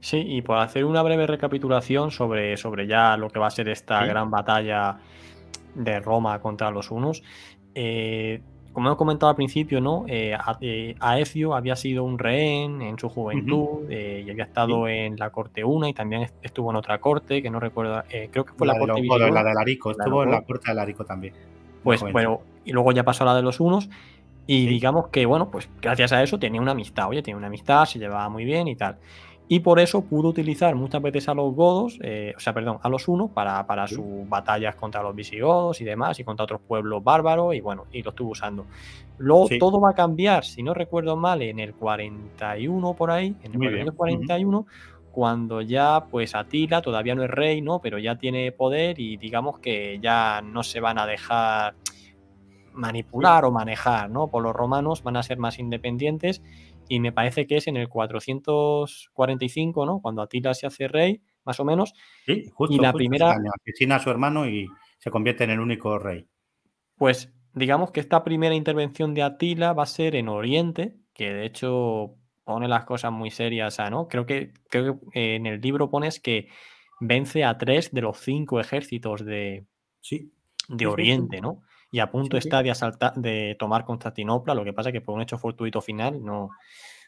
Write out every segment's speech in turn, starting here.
Sí, y por hacer una breve recapitulación sobre, sobre ya lo que va a ser esta gran batalla de Roma contra los hunos, eh, como hemos comentado al principio, ¿no? Eh, eh, Aecio había sido un rehén en su juventud y había estado en la corte una y también estuvo en otra corte, que no recuerdo, creo que fue la, corte de La Larico, estuvo en la corte de Larico también. Pues bueno, y luego ya pasó a la de los unos y digamos que, bueno, pues gracias a eso tenía una amistad, oye, tenía una amistad, se llevaba muy bien y tal y por eso pudo utilizar muchas veces a los godos, eh, o sea, perdón, a los unos para, sus batallas contra los visigodos y demás, y contra otros pueblos bárbaros, y bueno, y lo estuvo usando. Luego todo va a cambiar, si no recuerdo mal, en el 41 por ahí, en el 41, cuando ya pues Atila todavía no es rey, ¿no? Pero ya tiene poder y digamos que ya no se van a dejar manipular o manejar, ¿no? Por los romanos van a ser más independientes y me parece que es en el 445, ¿no? Cuando Atila se hace rey, más o menos. Sí, justo. Y la primera. asesina a su hermano y se convierte en el único rey. Pues digamos que esta primera intervención de Atila va a ser en Oriente, que de hecho pone las cosas muy serias, ¿no? Creo que, eh, en el libro pones que vence a tres de los cinco ejércitos de, sí. de Oriente, ¿no? y a punto está de, asaltar, de tomar Constantinopla, lo que pasa es que por un hecho fortuito final no,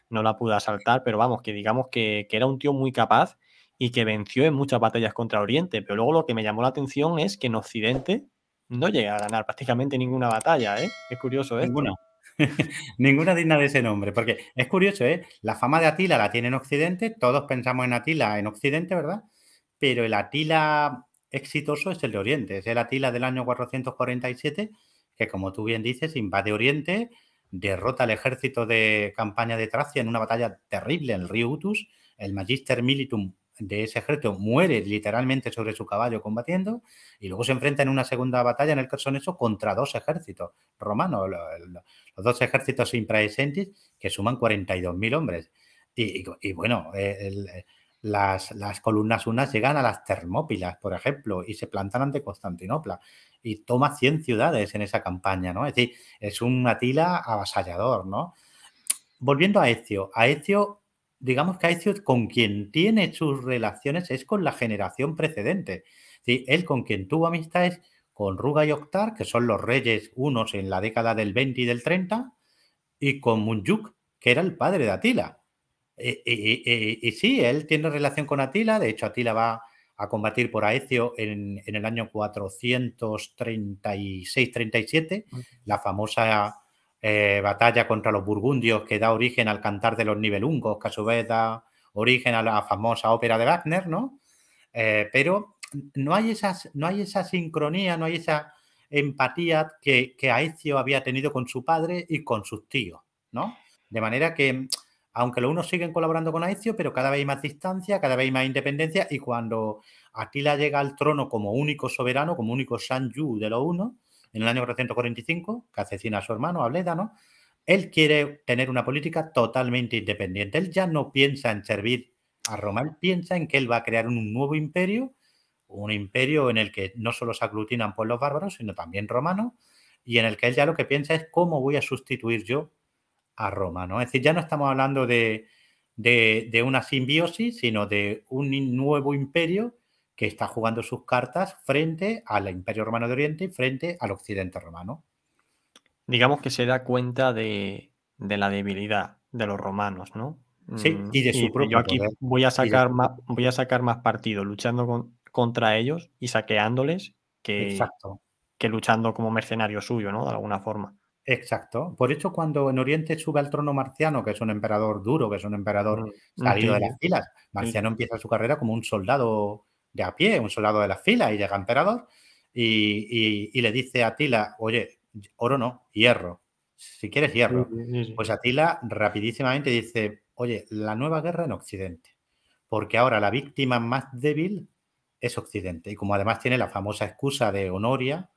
no la pudo asaltar, pero vamos, que digamos que, que era un tío muy capaz y que venció en muchas batallas contra Oriente, pero luego lo que me llamó la atención es que en Occidente no llega a ganar prácticamente ninguna batalla, ¿eh? Es curioso, ¿eh? Ninguna. Ninguna digna de ese nombre, porque es curioso, ¿eh? La fama de Atila la tiene en Occidente, todos pensamos en Atila en Occidente, ¿verdad? Pero el Atila exitoso es el de Oriente, es el Atila del año 447, que como tú bien dices, invade Oriente, derrota al ejército de campaña de Tracia en una batalla terrible en el río Utus, el Magister Militum de ese ejército muere literalmente sobre su caballo combatiendo y luego se enfrenta en una segunda batalla en el Carsoneso contra dos ejércitos romanos, los, dos ejércitos impraescentes que suman 42.000 hombres. y, y bueno, eh, el, eh, las, las columnas unas llegan a las Termópilas, por ejemplo, y se plantan ante Constantinopla y toma 100 ciudades en esa campaña, ¿no? Es decir, es un Atila avasallador, ¿no? Volviendo a Ezio, a digamos que a con quien tiene sus relaciones es con la generación precedente. él con quien tuvo amistad es con Ruga y Octar, que son los reyes unos en la década del 20 y del 30, y con Munyuk, que era el padre de Atila. Eh, eh, eh, y, sí, él tiene relación con Atila, de hecho Atila va a combatir por Aecio en, el año 436-37, la famosa batalla contra los burgundios que da origen al cantar de los Nibelungos, que a su vez da origen a la famosa ópera de Wagner, ¿no? pero no hay, esas, no hay esa sincronía, no hay esa empatía que, que Aecio había tenido con su padre y con sus tíos, ¿no? De manera que aunque los unos siguen colaborando con Aecio, pero cada vez hay más distancia, cada vez hay más independencia y cuando Aquila llega al trono como único soberano, como único San Yu de los unos, en el año 445, que asesina a su hermano, a ¿no? Él quiere tener una política totalmente independiente. Él ya no piensa en servir a Roma, él piensa en que él va a crear un nuevo imperio, un imperio en el que no solo se aglutinan pueblos bárbaros, sino también romanos, y en el que él ya lo que piensa es cómo voy a sustituir yo a Roma, ¿no? Es decir, ya no estamos hablando de, una simbiosis, sino de un nuevo imperio que está jugando sus cartas frente al Imperio Romano de Oriente y frente al Occidente Romano. Digamos que se da cuenta de, la debilidad de los romanos, ¿no? Sí, mm, y de su propio Yo aquí voy a sacar más, voy a sacar más partido luchando contra ellos y saqueándoles que, que luchando como mercenario suyo, ¿no? De alguna forma. Exacto. Por eso cuando en Oriente sube al trono Marciano, que es un emperador duro, que es un emperador salido de las filas, Marciano empieza su carrera como un soldado de a pie, un soldado de las filas, y llega emperador y, le dice a Atila, oye, oro no, hierro, si quieres hierro. pues Atila rapidísimamente dice, oye, la nueva guerra en Occidente, porque ahora la víctima más débil es Occidente, y como además tiene la famosa excusa de Honoria,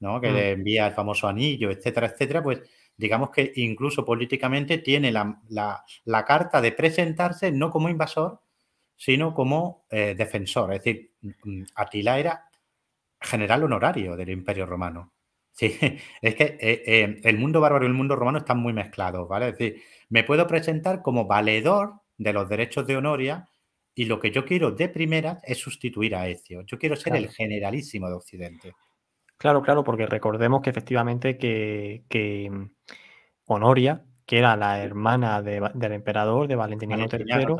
que mm. le envía el famoso anillo, etcétera, etcétera, pues digamos que incluso políticamente tiene la, carta de presentarse no como invasor, sino como eh, defensor. Es decir, mm, mm, Atila era general honorario del Imperio Romano. Sí, es que eh, eh, el mundo bárbaro y el mundo romano están muy mezclados, ¿vale? Es decir, me puedo presentar como valedor de los derechos de Honoria y lo que yo quiero de primera es sustituir a Ecio. Yo quiero ser el generalísimo de Occidente. Claro, claro, porque recordemos que efectivamente que, mm, Honoria, que era la hermana del emperador, de Valentiniano, eh,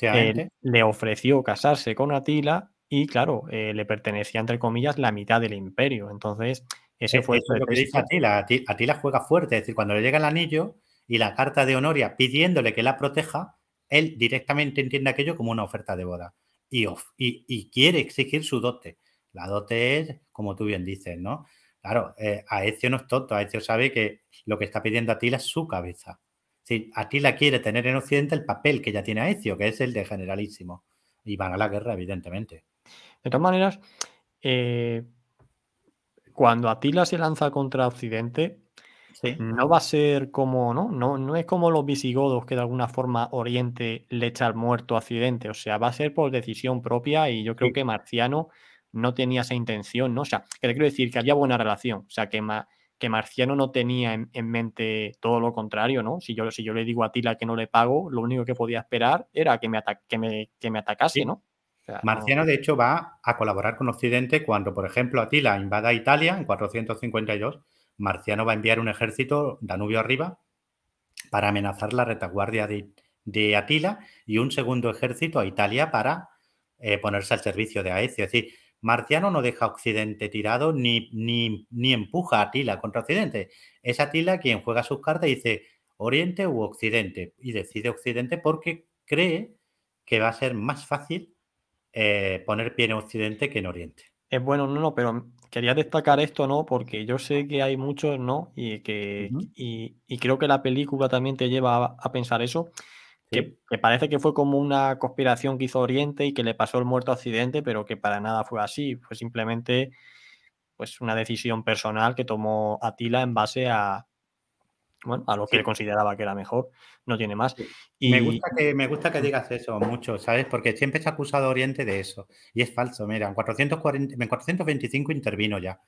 III, le ofreció casarse con Atila y, claro, eh, le pertenecía, entre comillas, la mitad del imperio. Entonces, ese e, fue... Eso lo que dice Atila. Atila juega fuerte, es decir, cuando le llega el anillo y la carta de Honoria pidiéndole que la proteja, él directamente entiende aquello como una oferta de boda y quiere exigir su dote. La dote es, como tú bien dices, ¿no? Claro, a eh, Aecio no es tonto, Aecio sabe que lo que está pidiendo Atila es su cabeza. Si Atila quiere tener en Occidente el papel que ya tiene Aecio, que es el de generalísimo. Y van a la guerra, evidentemente. De todas maneras, eh, cuando Atila se lanza contra Occidente, no va a ser como, ¿no? ¿no? es como los visigodos que de alguna forma Oriente le echa al muerto a Occidente. O sea, va a ser por decisión propia y yo creo que Marciano no tenía esa intención, ¿no? O sea, que le quiero decir que había buena relación, o sea, que, que Marciano no tenía en, mente todo lo contrario, ¿no? Si yo, yo le digo a Atila que no le pago, lo único que podía esperar era que me, que me, atacase, ¿no? Marciano, de hecho, va a colaborar con Occidente cuando, por ejemplo, Atila invada Italia en 452. Marciano va a enviar un ejército Danubio arriba para amenazar la retaguardia de, de Atila y un segundo ejército a Italia para eh, ponerse al servicio de Aecio. Es decir, Marciano no deja a Occidente tirado ni, ni, ni empuja a Atila contra Occidente. Es Atila quien juega sus cartas y dice Oriente u Occidente. Y decide Occidente porque cree que va a ser más fácil eh, poner pie en Occidente que en Oriente. Es bueno, no, no, pero quería destacar esto, ¿no? Porque yo sé que hay muchos, ¿no? Y que y, creo que la película también te lleva a pensar eso. Que, parece que fue como una conspiración que hizo Oriente y que le pasó el muerto a Occidente, pero que para nada fue así. Fue simplemente pues, una decisión personal que tomó Atila en base a, a lo que él consideraba que era mejor. No tiene más. Y... Me, gusta que, me gusta que digas eso mucho, ¿sabes? Porque siempre se ha acusado a Oriente de eso. Y es falso. Mira, en, en 425 intervino ya.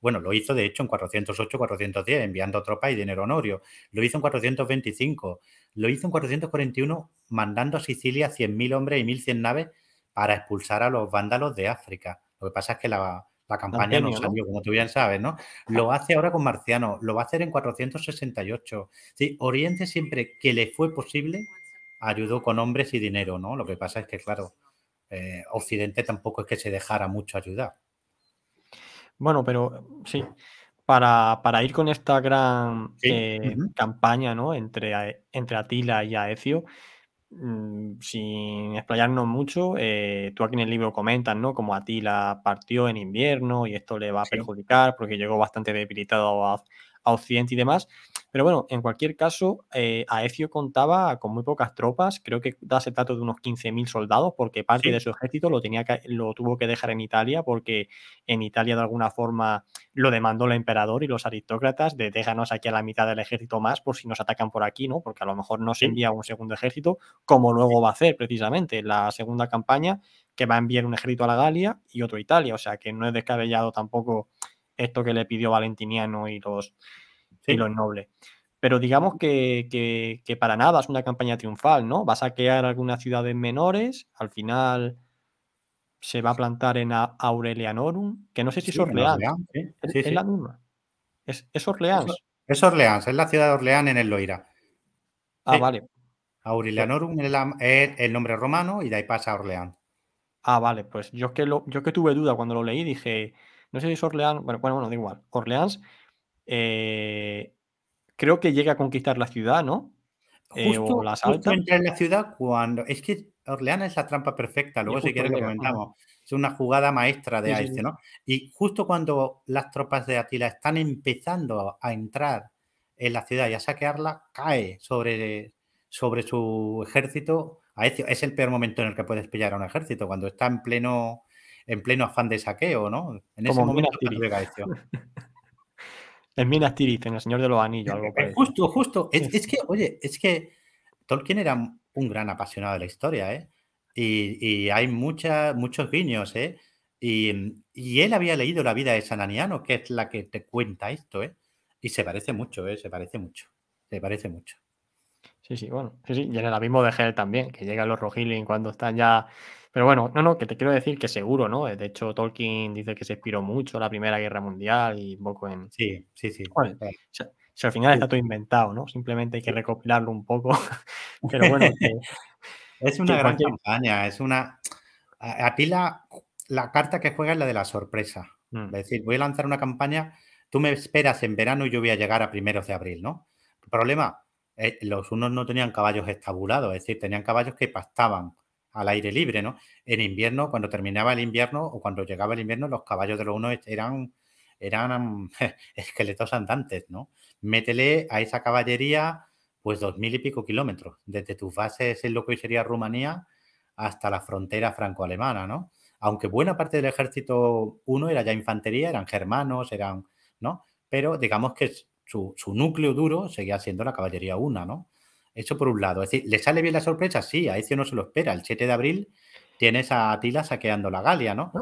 Bueno, lo hizo de hecho en 408, 410, enviando tropas y dinero honorio. Lo hizo en 425. Lo hizo en 441 mandando a Sicilia 100.000 hombres y 1.100 naves para expulsar a los vándalos de África. Lo que pasa es que la, campaña no salió, como tú bien sabes, ¿no? Lo hace ahora con Marciano, lo va a hacer en 468. Sí, Oriente siempre que le fue posible ayudó con hombres y dinero, ¿no? Lo que pasa es que, claro, eh, Occidente tampoco es que se dejara mucho ayudar. Bueno, pero sí, para, para ir con esta gran eh, campaña entre, eh, entre Atila y Aecio, mm, sin explayarnos mucho, eh, tú aquí en el libro comentas ¿no? cómo Atila partió en invierno y esto le va a perjudicar porque llegó bastante debilitado a Occidente y demás. Pero bueno, en cualquier caso, eh, Aecio contaba con muy pocas tropas, creo que da ese dato de unos 15.000 soldados, porque parte de su ejército lo, tenía lo tuvo que dejar en Italia, porque en Italia de alguna forma lo demandó el emperador y los aristócratas de déjanos aquí a la mitad del ejército más por si nos atacan por aquí, ¿no? Porque a lo mejor no se envía un segundo ejército, como luego va a hacer precisamente la segunda campaña, que va a enviar un ejército a la Galia y otro a Italia. O sea que no es descabellado tampoco esto que le pidió Valentiniano y los, y los nobles pero digamos que, para nada es una campaña triunfal, ¿no? Vas a saquear algunas ciudades menores, al final se va a plantar en Aurelianorum, que no sé si es Orleans. es, sí, es, la misma. Es, Orleans. Es, Orleans, es la ciudad de Orleans en el Loira. Ah, vale. Aurelianorum es, el nombre romano y de ahí pasa a Orleans. Ah, vale, pues yo que, yo que tuve duda cuando lo leí, dije, no sé si es Orleans, bueno, bueno, da igual. Orleans eh, creo que llega a conquistar la ciudad, ¿no? Eh, justo, la justo en la ciudad cuando. Es que Orleana es la trampa perfecta, luego si quieren comentamos. Es una jugada maestra de Aesio, este, ¿no? Y justo cuando las tropas de Atila están empezando a entrar en la ciudad y a saquearla, cae sobre, sobre su ejército. Aesio este, Es el peor momento en el que puedes pillar a un ejército, cuando está en pleno, en pleno afán de saqueo, ¿no? En Como ese momento llega Aecio. Este. En Minas Tirith, en El Señor de los Anillos, algo Justo, justo. Es, que, oye, es que Tolkien era un gran apasionado de la historia, ¿eh? Y, hay muchos guiños, ¿eh? Y, él había leído La vida de Sananiano, que es la que te cuenta esto, ¿eh? Y se parece mucho, ¿eh? Se parece mucho. Se parece mucho. Sí, sí, bueno. Sí, sí. Y en el abismo de Gel también, que llegan los Rohirrim cuando están ya pero bueno, no, no, que te quiero decir que seguro, ¿no? De hecho, Tolkien dice que se inspiró mucho en la Primera Guerra Mundial y un poco en. Sí, sí, sí. si al final está todo inventado, ¿no? Simplemente hay que recopilarlo un poco. Pero bueno. es una gran campaña, es una. A, la, carta que juega es la de la sorpresa. Mm. Es decir, voy a lanzar una campaña, tú me esperas en verano y yo voy a llegar a primeros de abril, ¿no? El problema, eh, los unos no tenían caballos estabulados, es decir, tenían caballos que pastaban al aire libre, ¿no? En invierno, cuando terminaba el invierno o cuando llegaba el invierno, los caballos de los unos eran, eran esqueletos andantes, ¿no? Métele a esa caballería pues dos mil y pico kilómetros, desde tus bases en lo que hoy sería Rumanía hasta la frontera franco-alemana, ¿no? Aunque buena parte del ejército uno era ya infantería, eran germanos, eran, ¿no? Pero digamos que su, su núcleo duro seguía siendo la caballería 1, ¿no? Eso por un lado. Es decir, ¿le sale bien la sorpresa? Sí, a eso no se lo espera. El 7 de abril tienes a Atila saqueando la Galia, ¿no?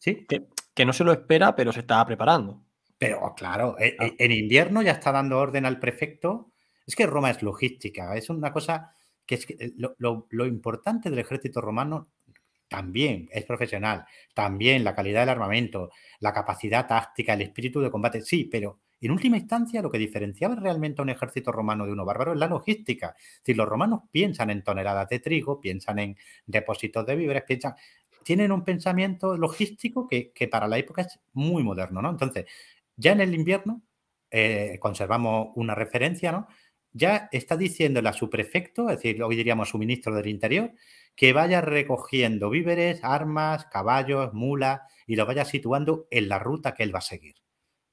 ¿sí? que, no se lo espera, pero se está preparando. Pero oh, claro, eh, eh, en, invierno ya está dando orden al prefecto. Es que Roma es logística, es una cosa que es eh, lo importante del ejército romano también es profesional, también la calidad del armamento, la capacidad táctica, el espíritu de combate, sí, pero en última instancia, lo que diferenciaba realmente a un ejército romano de uno bárbaro es la logística. Si los romanos piensan en toneladas de trigo, piensan en depósitos de víveres, piensan, tienen un pensamiento logístico que, para la época es muy moderno, ¿no? Entonces, ya en el invierno eh, conservamos una referencia, ¿no? Ya está diciéndole a su prefecto, es decir, hoy diríamos su ministro del Interior, que vaya recogiendo víveres, armas, caballos, mulas y lo vaya situando en la ruta que él va a seguir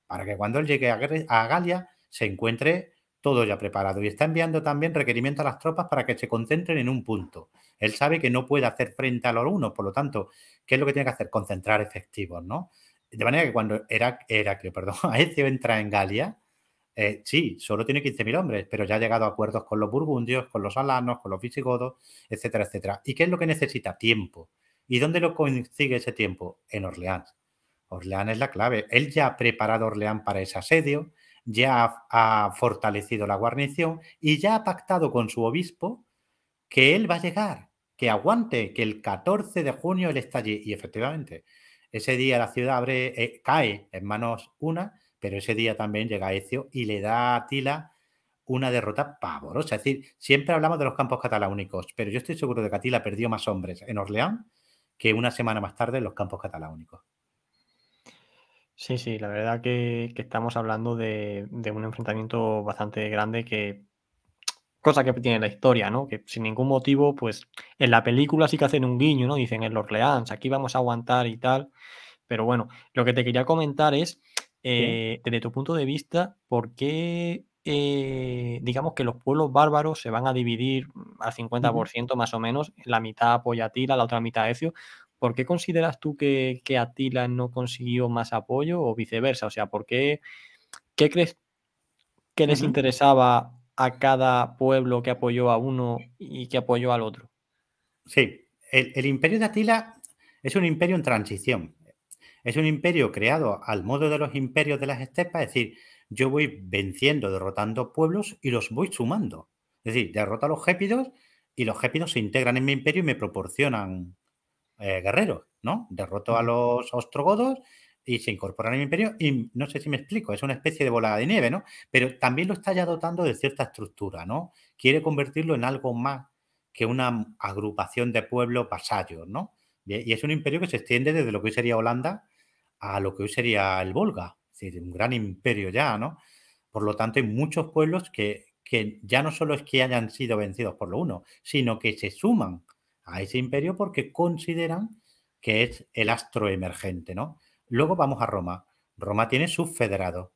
para que cuando él llegue a Galia se encuentre todo ya preparado. Y está enviando también requerimientos a las tropas para que se concentren en un punto. Él sabe que no puede hacer frente a los unos, por lo tanto, ¿qué es lo que tiene que hacer? Concentrar efectivos, ¿no? De manera que cuando era que perdón, Aecio entra en Galia, eh, sí, solo tiene 15.000 hombres, pero ya ha llegado a acuerdos con los burgundios, con los alanos, con los visigodos, etcétera, etcétera. ¿Y qué es lo que necesita? Tiempo. ¿Y dónde lo consigue ese tiempo? En Orleans. Orleán es la clave. Él ya ha preparado Orleán para ese asedio, ya ha, fortalecido la guarnición y ya ha pactado con su obispo que él va a llegar, que aguante, que el 14 de junio él está allí. Y efectivamente, ese día la ciudad abre, eh, cae en manos una, pero ese día también llega Ecio y le da a Atila una derrota pavorosa. Es decir, siempre hablamos de los campos catalánicos, pero yo estoy seguro de que Atila perdió más hombres en Orleán que una semana más tarde en los campos cataláunicos. Sí, sí, la verdad que, estamos hablando de, un enfrentamiento bastante grande que cosa que tiene la historia, ¿no? Que sin ningún motivo, pues en la película sí que hacen un guiño, ¿no? Dicen en los Leans, aquí vamos a aguantar y tal. Pero bueno, lo que te quería comentar es, eh, desde tu punto de vista, ¿por qué eh, digamos que los pueblos bárbaros se van a dividir mm, al 50% más o menos, la mitad apoya a la otra mitad a Ecio, ¿por qué consideras tú que, Atila no consiguió más apoyo o viceversa? O sea, ¿por qué, crees que les interesaba a cada pueblo que apoyó a uno y que apoyó al otro? Sí, el, imperio de Atila es un imperio en transición. Es un imperio creado al modo de los imperios de las estepas, es decir, yo voy venciendo, derrotando pueblos y los voy sumando. Es decir, derrota a los gépidos y los gépidos se integran en mi imperio y me proporcionan eh, guerreros, ¿no? Derrotó a los ostrogodos y se incorporan al imperio y no sé si me explico, es una especie de bola de nieve, ¿no? Pero también lo está ya dotando de cierta estructura, ¿no? Quiere convertirlo en algo más que una agrupación de pueblos vasallos, ¿no? Y es un imperio que se extiende desde lo que hoy sería Holanda a lo que hoy sería el Volga, es un gran imperio ya, ¿no? Por lo tanto, hay muchos pueblos que, que ya no solo es que hayan sido vencidos por lo uno, sino que se suman a ese imperio porque consideran que es el astro emergente, ¿no? Luego vamos a Roma. Roma tiene sus federados,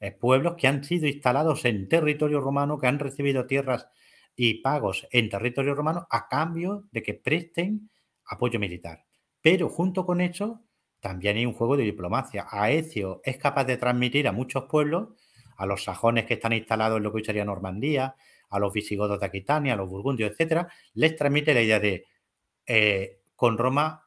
eh, pueblos que han sido instalados en territorio romano, que han recibido tierras y pagos en territorio romano a cambio de que presten apoyo militar. Pero junto con eso también hay un juego de diplomacia. Aecio es capaz de transmitir a muchos pueblos, a los sajones que están instalados en lo que hoy sería Normandía, a los visigodos de Aquitania, a los burgundios, etcétera, les transmite la idea de eh, con Roma,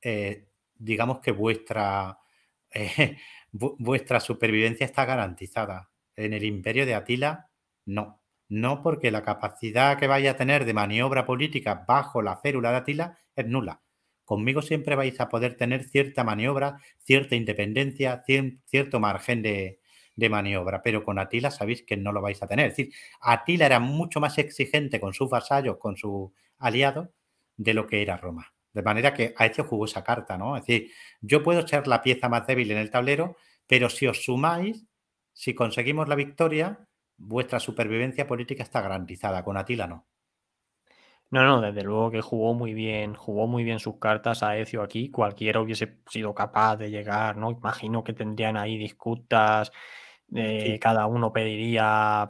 eh, digamos que vuestra, eh, vuestra supervivencia está garantizada. En el imperio de Atila, no. No porque la capacidad que vaya a tener de maniobra política bajo la célula de Atila es nula. Conmigo siempre vais a poder tener cierta maniobra, cierta independencia, cierto margen de, maniobra, pero con Atila sabéis que no lo vais a tener. Es decir, Atila era mucho más exigente con sus vasallos, con su aliado de lo que era Roma. De manera que a jugó esa carta, ¿no? Es decir, yo puedo ser la pieza más débil en el tablero, pero si os sumáis, si conseguimos la victoria, vuestra supervivencia política está garantizada. Con Atila no. No, no, desde luego que jugó muy bien, jugó muy bien sus cartas a Ecio aquí. Cualquiera hubiese sido capaz de llegar, ¿no? Imagino que tendrían ahí disputas, eh, cada uno pediría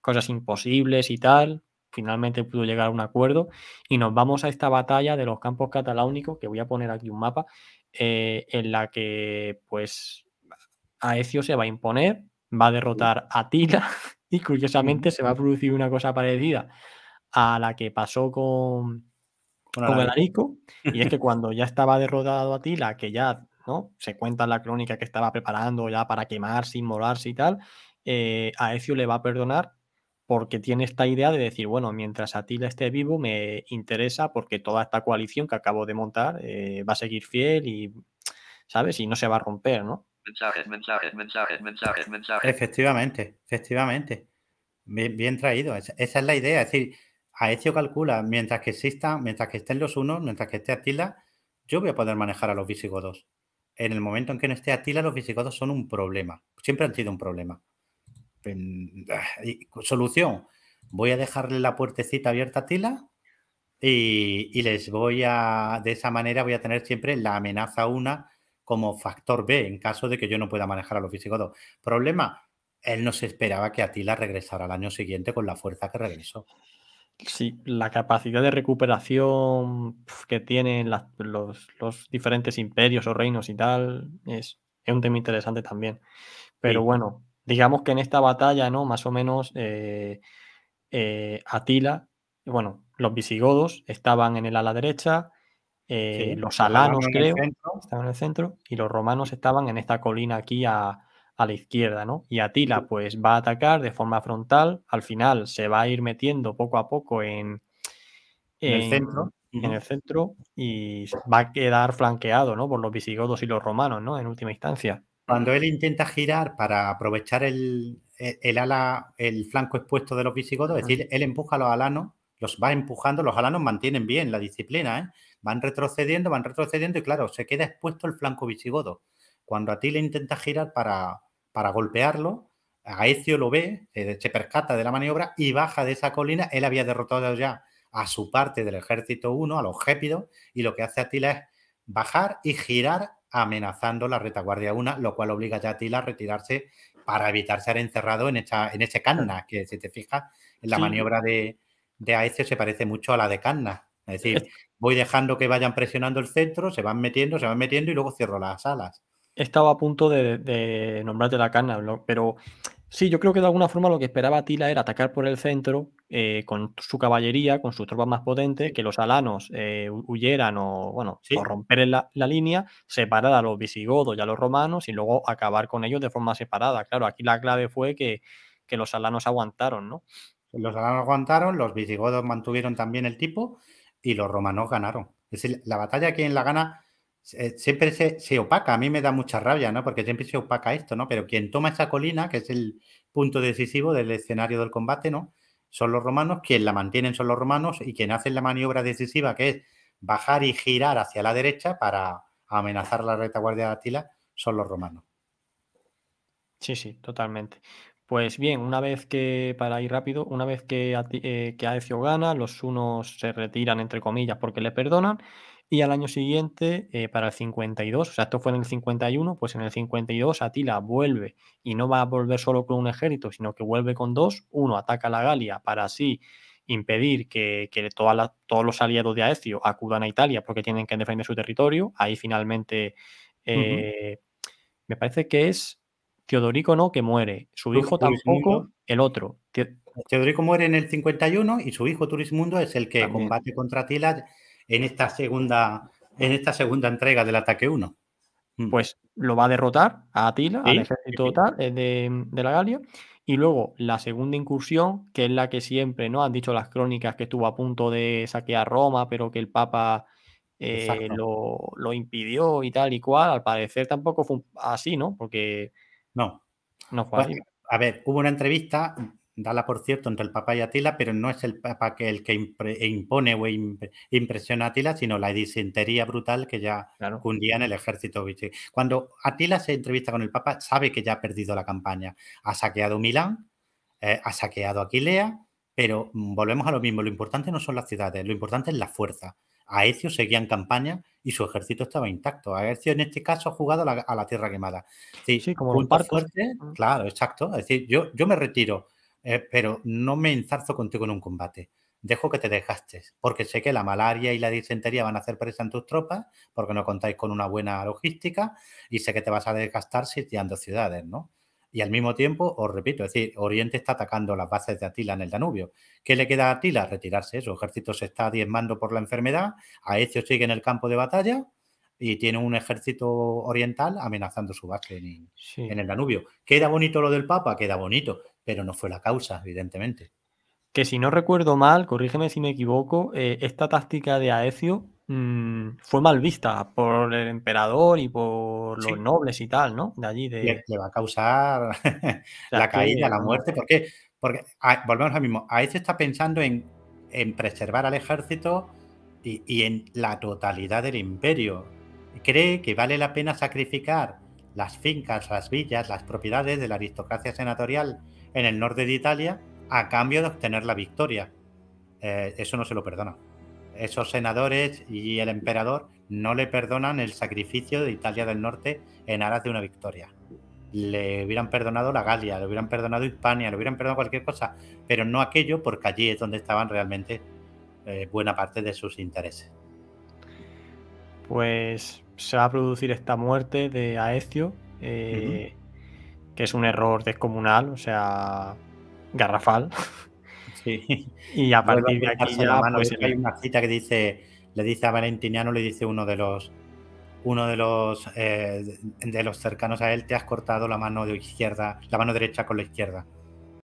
cosas imposibles y tal finalmente pudo llegar a un acuerdo y nos vamos a esta batalla de los campos cataláunicos, que voy a poner aquí un mapa, eh, en la que pues Aecio se va a imponer, va a derrotar a Tila y curiosamente se va a producir una cosa parecida a la que pasó con, con, el Arico, y es que cuando ya estaba derrotado a Tila, que ya ¿no? se cuenta en la crónica que estaba preparando ya para quemarse, inmolarse y tal, eh, Aecio le va a perdonar porque tiene esta idea de decir, bueno, mientras Atila esté vivo me interesa porque toda esta coalición que acabo de montar eh, va a seguir fiel y, ¿sabes? Y no se va a romper, ¿no? Mensajes, mensajes, mensajes, mensajes, mensajes. Efectivamente, efectivamente. Bien, bien traído. Esa, es la idea. Es decir, Aecio calcula, mientras que exista, mientras que estén los unos, mientras que esté Atila, yo voy a poder manejar a los visigodos. En el momento en que no esté Atila, los visigodos son un problema. Siempre han sido un problema. Ah, solución, voy a dejarle la puertecita abierta a Tila y, les voy a, de esa manera voy a tener siempre la amenaza una como factor B en caso de que yo no pueda manejar a lo físico 2. Problema, él no se esperaba que Atila regresara al año siguiente con la fuerza que regresó. Sí, la capacidad de recuperación que tienen los, diferentes imperios o reinos y tal es, un tema interesante también. Pero bueno, digamos que en esta batalla, ¿no? Más o menos eh, eh, Atila, bueno, los visigodos estaban en el ala derecha, eh, los alanos, creo, estaban en el centro, y los romanos estaban en esta colina aquí a, la izquierda, ¿no? Y Atila, pues, va a atacar de forma frontal, al final se va a ir metiendo poco a poco en, el centro. En el centro y va a quedar flanqueado ¿no? por los visigodos y los romanos, ¿no? En última instancia. Cuando él intenta girar para aprovechar e, el, ala, el flanco expuesto de los visigodos, es decir, él empuja a los alanos, los va empujando, los alanos mantienen bien la disciplina, ¿eh? van retrocediendo, van retrocediendo y claro, se queda expuesto el flanco visigodo. Cuando Atila intenta girar para, para golpearlo, Aecio lo ve, eh, se, percata de la maniobra y baja de esa colina. Él había derrotado ya a su parte del ejército 1, a los gépidos, y lo que hace Atila es bajar y girar amenazando la retaguardia 1, lo cual obliga a Tila a retirarse para evitar ser encerrado en, esta, en ese Canna, que si te fijas, en la maniobra de, de AS se parece mucho a la de Canna. Es decir, voy dejando que vayan presionando el centro, se van metiendo, se van metiendo y luego cierro las alas. Estaba a punto de, de nombrarte la Canna, pero Sí, yo creo que de alguna forma lo que esperaba Tila era atacar por el centro eh, con su caballería, con su tropas más potentes, que los alanos eh, huyeran o, bueno, romper la, línea, separar a los visigodos y a los romanos y luego acabar con ellos de forma separada. Claro, aquí la clave fue que, los alanos aguantaron, ¿no? Los alanos aguantaron, los visigodos mantuvieron también el tipo y los romanos ganaron. Es decir, la batalla quien la gana eh, siempre se, opaca, a mí me da mucha rabia, ¿no? Porque siempre se opaca esto, ¿no? Pero quien toma esa colina, que es el punto decisivo del escenario del combate, ¿no? Son los romanos, quien la mantienen son los romanos y quien hacen la maniobra decisiva, que es bajar y girar hacia la derecha para amenazar la retaguardia de Atila, son los romanos. Sí, sí, totalmente. Pues bien, una vez que, para ir rápido, una vez que, eh, que Aecio gana, los unos se retiran, entre comillas, porque le perdonan, y al año siguiente, eh, para el 52, o sea, esto fue en el 51, pues en el 52 Atila vuelve y no va a volver solo con un ejército, sino que vuelve con dos. Uno ataca a la Galia para así impedir que, que todos los aliados de Aecio acudan a Italia porque tienen que defender su territorio. Ahí finalmente, eh, me parece que es Teodorico no, que muere. Su hijo tampoco, el otro. Teodorico muere en el 51 y su hijo Turismundo es el que combate contra Atila en esta segunda, en esta segunda entrega del ataque 1. Mm. Pues lo va a derrotar a Atila, al ejército total eh, de, la Galia. Y luego la segunda incursión, que es la que siempre, ¿no? Han dicho las crónicas que estuvo a punto de saquear Roma, pero que el Papa eh, lo, impidió y tal y cual. Al parecer tampoco fue así, ¿no? Porque. No. No fue pues, así. A ver, hubo una entrevista Dala, por cierto, entre el Papa y Atila, pero no es el Papa que el que impone o impresiona a Atila, sino la disentería brutal que ya cundía en el ejército. Cuando Atila se entrevista con el Papa, sabe que ya ha perdido la campaña. Ha saqueado Milán, eh, ha saqueado Aquilea, pero volvemos a lo mismo. Lo importante no son las ciudades, lo importante es la fuerza. Aecio seguía en campaña y su ejército estaba intacto. Aecio en este caso ha jugado a la, tierra quemada. Sí, como un par Fuerte, mm. claro, exacto. Es decir, yo, yo me retiro eh, pero no me enzarzo contigo en un combate. Dejo que te dejaste, porque sé que la malaria y la disentería van a hacer presa en tus tropas, porque no contáis con una buena logística, y sé que te vas a desgastar sitiando ciudades, ¿no? Y al mismo tiempo, os repito, es decir, Oriente está atacando las bases de Atila en el Danubio. ¿Qué le queda a Atila? Retirarse. Su ejército se está diezmando por la enfermedad, Aetio sigue en el campo de batalla y tiene un ejército oriental amenazando su base en, en el Danubio. ¿Queda bonito lo del Papa? Queda bonito pero no fue la causa, evidentemente. Que si no recuerdo mal, corrígeme si me equivoco, eh, esta táctica de Aecio mm, fue mal vista por el emperador y por los nobles y tal, ¿no? De allí de... Le, va a causar la caída, la muerte, porque, porque volvemos al mismo, Aecio está pensando en, en preservar al ejército y, y en la totalidad del imperio. Cree que vale la pena sacrificar las fincas, las villas, las propiedades de la aristocracia senatorial en el norte de Italia a cambio de obtener la victoria. Eh, eso no se lo perdona. Esos senadores y el emperador no le perdonan el sacrificio de Italia del Norte en aras de una victoria. Le hubieran perdonado la Galia, le hubieran perdonado Hispania, le hubieran perdonado cualquier cosa, pero no aquello porque allí es donde estaban realmente eh, buena parte de sus intereses. Pues se va a producir esta muerte de Aecio. Eh, que es un error descomunal, o sea, garrafal. Sí. Y a partir de aquí pues hay una cita que dice, le dice a Valentiniano, le dice uno de los uno de los eh, de los cercanos a él, te has cortado la mano de izquierda, la mano derecha con la izquierda.